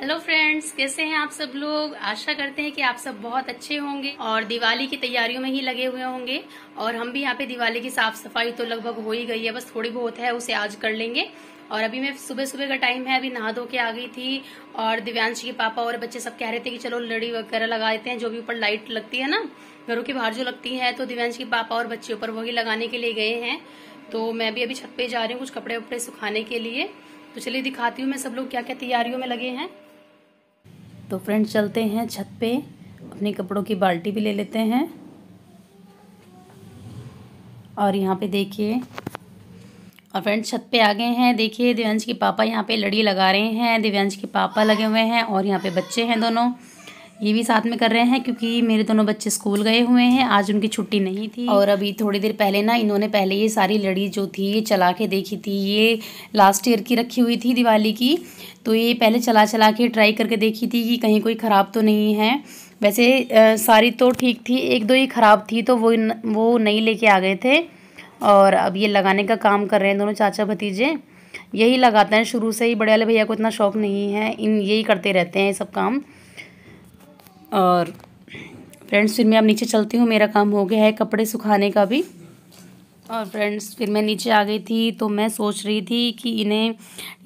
Hello friends कैसे हैं आप सब लोग आशा करते हैं कि आप सब बहुत अच्छे होंगे और दिवाली की तैयारियों में ही लगे हुए होंगे और हम भी यहाँ पे दिवाली की साफ सफाई तो लगभग हो ही गई है बस थोड़ी बहुत है उसे आज कर लेंगे और अभी मैं सुबह सुबह का टाइम है अभी नहा धो के आ गई थी और दिव्यांश के पापा और बच्चे सब कह रहे थे कि चलो लड़ी वगैरह लगा देते हैं जो भी ऊपर लाइट लगती है ना घरों के बाहर जो लगती है तो दिव्यांश के पापा और बच्चे ऊपर वही लगाने के लिए गए हैं तो मैं भी अभी छत पे जा रही हूँ कुछ कपड़े वपड़े सुखाने के लिए तो चलिए दिखाती हूँ मैं सब लोग क्या क्या तैयारियों में लगे हैं तो फ्रेंड्स चलते हैं छत पे अपने कपड़ों की बाल्टी भी ले लेते हैं और यहाँ पे देखिए और फ्रेंड्स छत पे आ गए हैं देखिए दिव्यांश के पापा यहाँ पे लड़ी लगा रहे हैं दिव्यांश के पापा लगे हुए हैं और यहाँ पे बच्चे हैं दोनों ये भी साथ में कर रहे हैं क्योंकि मेरे दोनों बच्चे स्कूल गए हुए हैं आज उनकी छुट्टी नहीं थी और अभी थोड़ी देर पहले ना इन्होंने पहले ये सारी लड़ी जो थी ये चला के देखी थी ये लास्ट ईयर की रखी हुई थी दिवाली की तो ये पहले चला चला के ट्राई करके देखी थी कि कहीं कोई ख़राब तो नहीं है वैसे आ, सारी तो ठीक थी एक दो ही ख़राब थी तो वो वो नहीं लेके आ गए थे और अब ये लगाने का काम कर रहे हैं दोनों चाचा भतीजे यही लगाते हैं शुरू से ही बड़े वाले भैया को इतना शौक़ नहीं है इन यही करते रहते हैं सब काम और फ्रेंड्स फिर मैं अब नीचे चलती हूँ मेरा काम हो गया है कपड़े सुखाने का भी और फ्रेंड्स फिर मैं नीचे आ गई थी तो मैं सोच रही थी कि इन्हें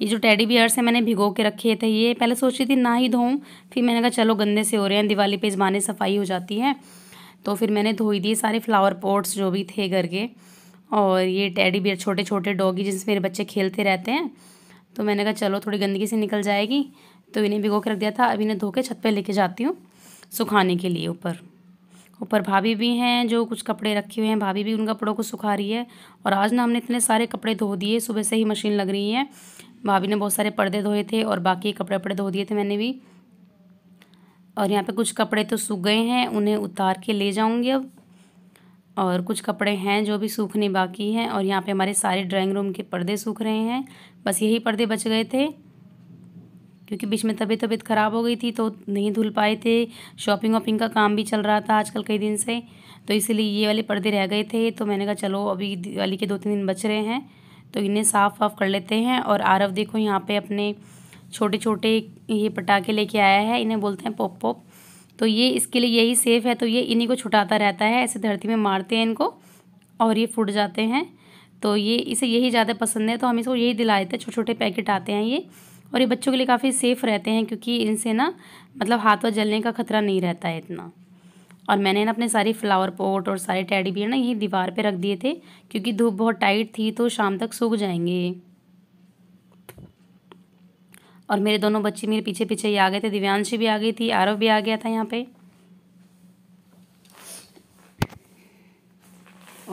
ये जो टेडी बियर्स हैं मैंने भिगो के रखे थे ये पहले सोच रही थी ना ही धोऊं फिर मैंने कहा चलो गंदे से हो रहे हैं दिवाली पे जमाने सफाई हो जाती है तो फिर मैंने धोई दिए सारे फ्लावर पॉट्स जो भी थे घर के और ये टेडी बियर छोटे छोटे डॉगी जिनसे मेरे बच्चे खेलते रहते हैं तो मैंने कहा चलो थोड़ी गंदगी से निकल जाएगी तो इन्हें भिगो के रख दिया था अब इन्हें धो के छत पर लेके जाती हूँ सुखाने के लिए ऊपर ऊपर भाभी भी हैं जो कुछ कपड़े रखे हुए हैं भाभी भी उन कपड़ों को सुखा रही है और आज ना हमने इतने सारे कपड़े धो दिए सुबह से ही मशीन लग रही है भाभी ने बहुत सारे पर्दे धोए थे और बाकी कपड़े वपड़े धो दिए थे मैंने भी और यहाँ पे कुछ कपड़े तो सूख गए हैं उन्हें उतार के ले जाऊँगी अब और कुछ कपड़े हैं जो भी सूखने बाकी हैं और यहाँ पर हमारे सारे ड्राइंग रूम के पर्दे सूख रहे हैं बस यही पर्दे बच गए थे क्योंकि बीच में तबीयत तबीयत ख़राब हो गई थी तो नहीं धुल पाए थे शॉपिंग वॉपिंग का काम भी चल रहा था आजकल कई दिन से तो इसीलिए ये वाले पर्दे रह गए थे तो मैंने कहा चलो अभी दिवाली के दो तीन दिन बच रहे हैं तो इन्हें साफ़ वाफ कर लेते हैं और आरव देखो यहाँ पर अपने छोटे छोटे ये पटाखे लेके आया है इन्हें बोलते हैं पोप पॉप तो ये इसके लिए यही सेफ़ है तो ये इन्हीं को छुटाता रहता है ऐसे धरती में मारते हैं इनको और ये फूट जाते हैं तो ये इसे यही ज़्यादा पसंद है तो हम इसको यही दिलाए थे छोटे छोटे पैकेट आते हैं ये और ये बच्चों के लिए काफ़ी सेफ़ रहते हैं क्योंकि इनसे ना मतलब हाथ और जलने का खतरा नहीं रहता है इतना और मैंने ना अपने सारे फ्लावर पॉट और सारे टैडी बियर ना यही दीवार पे रख दिए थे क्योंकि धूप बहुत टाइट थी तो शाम तक सूख जाएंगे और मेरे दोनों बच्चे मेरे पीछे पीछे ही आ गए थे दिव्यांशी भी आ गई थी आरव भी आ गया था यहाँ पर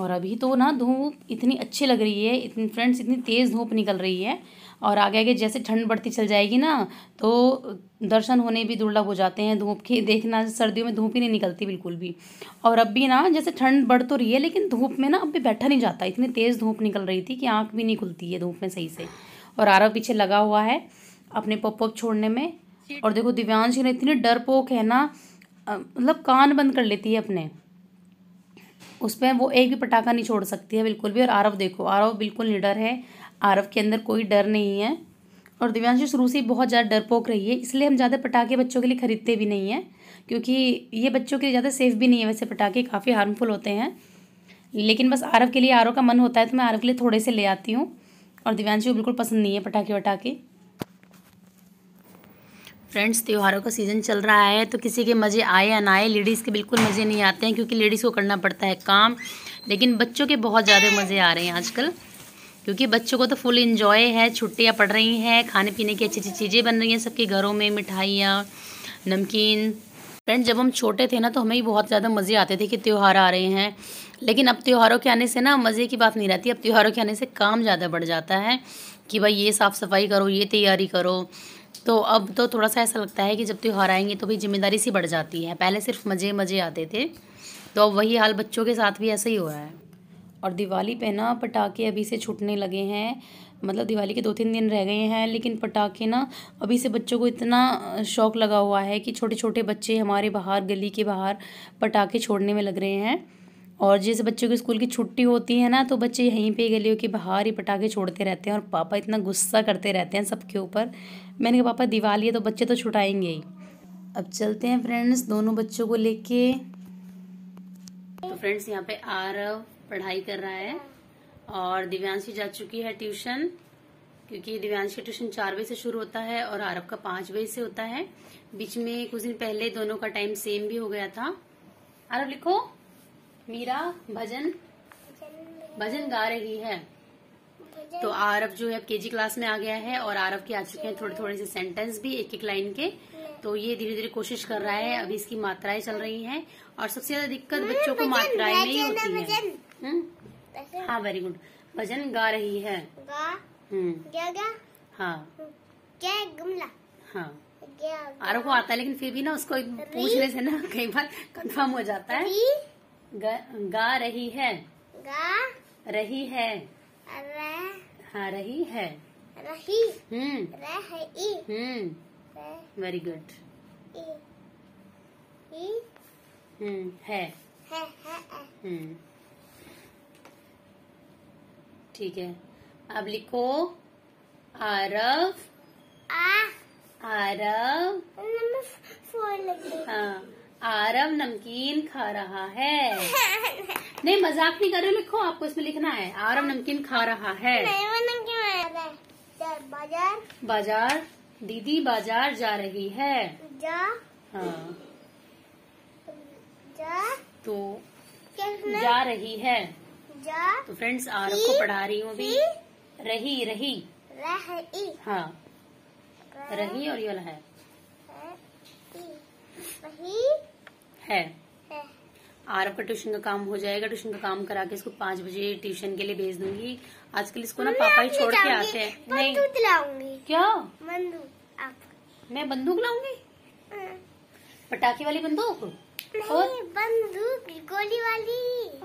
और अभी तो ना धूप इतनी अच्छी लग रही है इतनी फ्रेंड्स इतनी तेज़ धूप निकल रही है और आगे आगे जैसे ठंड बढ़ती चल जाएगी ना तो दर्शन होने भी दुर्लभ हो जाते हैं धूप के देखना सर्दियों में धूप ही नहीं निकलती बिल्कुल भी और अब भी ना जैसे ठंड बढ़ तो रही है लेकिन धूप में ना अब भी बैठा नहीं जाता इतनी तेज़ धूप निकल रही थी कि आँख भी नहीं खुलती है धूप में सही से और आरव पीछे लगा हुआ है अपने पपअप छोड़ने में और देखो दिव्यांश ने इतनी डर है ना मतलब कान बंद कर लेती है अपने उस पर वो एक भी पटाखा नहीं छोड़ सकती है बिल्कुल भी और आरव देखो आरव बिल्कुल निडर है आरव के अंदर कोई डर नहीं है और दिव्यांशु शुरू से बहुत ज़्यादा डरपोक रही है इसलिए हम ज़्यादा पटाखे बच्चों के लिए ख़रीदते भी नहीं हैं क्योंकि ये बच्चों के लिए ज़्यादा सेफ़ भी नहीं है वैसे पटाखे काफ़ी हार्मफुल होते हैं लेकिन बस आरव के लिए आरव का मन होता है तो मैं आरव के लिए थोड़े से ले आती हूँ और दिव्यांशु बिल्कुल पसंद नहीं है पटाखे वटाखे फ्रेंड्स त्योहारों का सीज़न चल रहा है तो किसी के मज़े आए या ना आए लेडीज़ के बिल्कुल मज़े नहीं आते हैं क्योंकि लेडीज़ को करना पड़ता है काम लेकिन बच्चों के बहुत ज़्यादा मज़े आ रहे हैं आजकल क्योंकि बच्चों को तो फुल इन्जॉय है छुट्टियाँ पड़ रही हैं खाने पीने की अच्छी अच्छी चीज़ें बन रही हैं सबके घरों में मिठाइयाँ नमकीन फ्रेंड्स जब हम छोटे थे ना तो हमें भी बहुत ज़्यादा मज़े आते थे कि त्यौहार आ रहे हैं लेकिन अब त्योहारों के आने से ना मज़े की बात नहीं रहती अब त्यौहारों के आने से काम ज़्यादा बढ़ जाता है कि भाई ये साफ़ सफाई करो ये तैयारी करो तो अब तो थोड़ा सा ऐसा लगता है कि जब त्यौहार आएंगे तो भी जिम्मेदारी सी बढ़ जाती है पहले सिर्फ मज़े मज़े आते थे तो अब वही हाल बच्चों के साथ भी ऐसा ही हो रहा है और दिवाली पे ना पटाखे अभी से छूटने लगे हैं मतलब दिवाली के दो तीन दिन रह गए हैं लेकिन पटाखे ना अभी से बच्चों को इतना शौक लगा हुआ है कि छोटे छोटे बच्चे हमारे बाहर गली के बाहर पटाखे छोड़ने में लग रहे हैं और जैसे बच्चों के स्कूल की छुट्टी होती है ना तो बच्चे यहीं पे गलियों के बाहर ही पटाखे छोड़ते रहते हैं और पापा इतना गुस्सा करते रहते हैं सबके ऊपर मैंने कहा पापा दिवाली है तो बच्चे तो छुटाएंगे ही अब चलते हैं फ्रेंड्स दोनों बच्चों को लेके तो फ्रेंड्स यहाँ पे आरव पढ़ाई कर रहा है और दिव्यांशी जा चुकी है ट्यूशन क्योंकि दिव्यांश का ट्यूशन चार बजे से शुरू होता है और आरव का पांच बजे से होता है बीच में कुछ दिन पहले दोनों का टाइम सेम भी हो गया था आरव लिखो मीरा भजन भजन गा रही है तो आरफ जो है के जी क्लास में आ गया है और आरफ के आ चुके हैं थोड़े थोड़े से सेंटेंस भी एक एक लाइन के तो ये धीरे धीरे कोशिश कर रहा है अभी इसकी मात्राएं चल रही हैं और सबसे ज्यादा दिक्कत बच्चों को मात्राएं नहीं होती है हम्म? हाँ वेरी गुड भजन गा रही है हम्म। हाँ हाँ को आता है लेकिन फिर भी ना उसको पूछने से ना कई बार कंफर्म हो जाता है गा रही है गा रही है रह, हाँ रही है रही हम्म रही हम्म वेरी गुड हम्म है हम्म ठीक है अब लिखो आरव आरव फोर हाँ आरव नमकीन खा रहा है नहीं मजाक नहीं कर रहे लिखो आपको इसमें लिखना है आरव नमकीन खा रहा है बाजार बाजार दीदी बाजार जा रही है जा हाँ जा तो जा रही है जा तो फ्रेंड्स आरव को पढ़ा रही हूँ अभी रही रही रही हाँ रही और ये वाला है रही है आर का ट्यूशन का काम हो जाएगा ट्यूशन का काम करा के इसको पाँच बजे ट्यूशन के लिए भेज दूंगी आजकल इसको ना पापा ही छोड़ के आते हैं नहीं क्या बंदूक मैं बंदूक लाऊंगी हाँ। पटाखे वाली बंदूक और बंदूक गोली वाली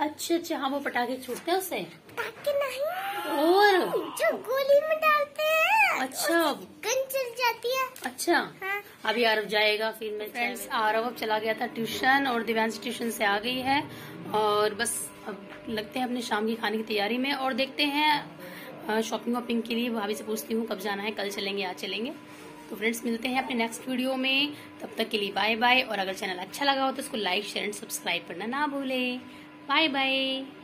अच्छा अच्छा हाँ वो पटाखे छूटते हैं उससे पटाखे नहीं और जो गोली में डालते हैं अच्छा गन चल जाती है अच्छा हाँ। अभी आरव जाएगा फिर मैं फ्रेंड्स आरव अब चला गया था ट्यूशन और दिव्यांश ट्यूशन से आ गई है और बस अब लगते हैं अपने शाम की खाने की तैयारी में और देखते हैं शॉपिंग वॉपिंग के लिए भाभी से पूछती हूँ कब जाना है कल चलेंगे आज चलेंगे तो फ्रेंड्स मिलते हैं अपने नेक्स्ट वीडियो में तब तक के लिए बाय बाय और अगर चैनल अच्छा लगा हो तो उसको लाइक शेयर एंड सब्सक्राइब करना ना भूलें बाय बाय